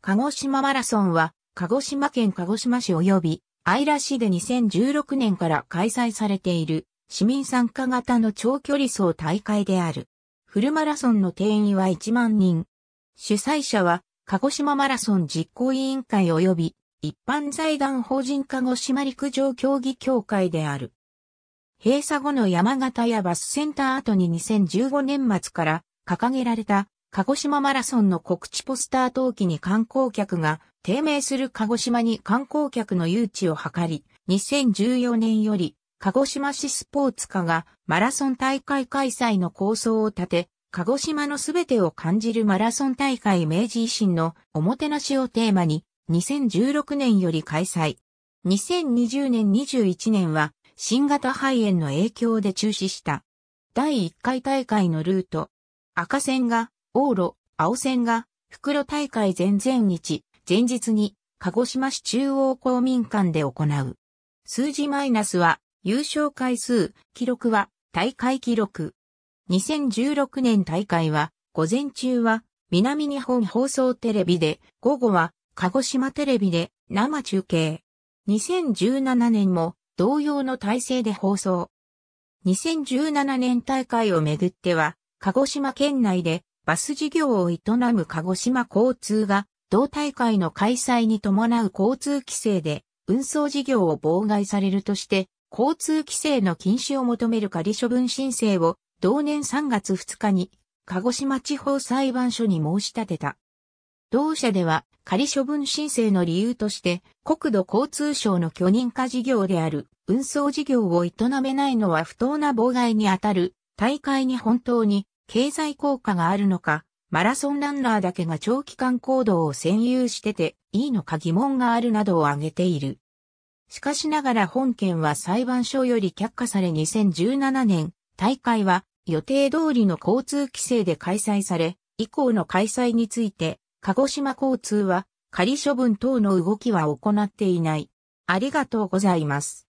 鹿児島マラソンは、鹿児島県鹿児島市及び、愛良市で2016年から開催されている、市民参加型の長距離走大会である。フルマラソンの定員は1万人。主催者は、鹿児島マラソン実行委員会及び、一般財団法人鹿児島陸上競技協会である。閉鎖後の山形やバスセンター後に2015年末から掲げられた鹿児島マラソンの告知ポスター登記に観光客が、低迷する鹿児島に観光客の誘致を図り、2014年より、鹿児島市スポーツ課がマラソン大会開催の構想を立て、鹿児島のすべてを感じるマラソン大会明治維新のおもてなしをテーマに、2016年より開催。2020年21年は、新型肺炎の影響で中止した。第1回大会のルート。赤線が往路、青線が、袋大会前々日、前日に、鹿児島市中央公民館で行う。数字マイナスは、優勝回数、記録は、大会記録。2016年大会は、午前中は、南日本放送テレビで、午後は、鹿児島テレビで、生中継。2017年も、同様の体制で放送。2017年大会をめぐっては、鹿児島県内でバス事業を営む鹿児島交通が、同大会の開催に伴う交通規制で、運送事業を妨害されるとして、交通規制の禁止を求める仮処分申請を、同年3月2日に、鹿児島地方裁判所に申し立てた。同社では、仮処分申請の理由として、国土交通省の許認可事業である、運送事業を営めないのは不当な妨害にあたる、大会に本当に経済効果があるのか、マラソンランナーだけが長期間行動を占有してていいのか疑問があるなどを挙げている。しかしながら本件は裁判所より却下され2017年、大会は予定通りの交通規制で開催され、以降の開催について、鹿児島交通は仮処分等の動きは行っていない。ありがとうございます。